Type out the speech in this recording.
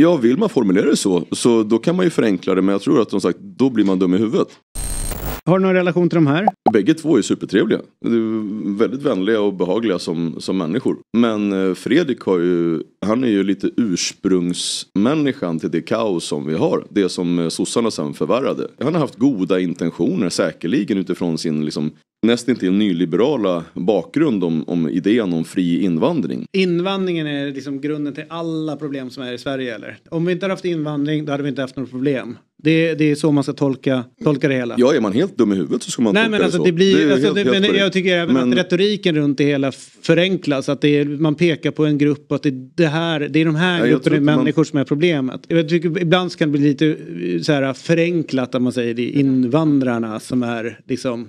ja, vill man formulera det så, så då kan man ju förenkla det. Men jag tror att som sagt, då blir man dum i huvudet. Har du någon relation till de här? Bägge två är supertrevliga. Är väldigt vänliga och behagliga som, som människor. Men eh, Fredrik har ju, han är ju lite ursprungsmänniskan till det kaos som vi har. Det som eh, sossarna sen förvärrade. Han har haft goda intentioner säkerligen utifrån sin liksom, nästintill nyliberala bakgrund om, om idén om fri invandring. Invandringen är liksom grunden till alla problem som är i Sverige eller? Om vi inte hade haft invandring då hade vi inte haft några problem. Det, det är så man ska tolka, tolka det hela. Ja, är man helt dum i huvudet så ska man Nej, tolka men alltså, det så. Det blir, det alltså, helt, det, men jag tycker även men... att retoriken runt det hela förenklas. Att det är, man pekar på en grupp och att det, det, här, det är de här grupperna människor man... som är problemet. Jag tycker ibland kan det bli lite eh, så här förenklat att man säger det är invandrarna som är liksom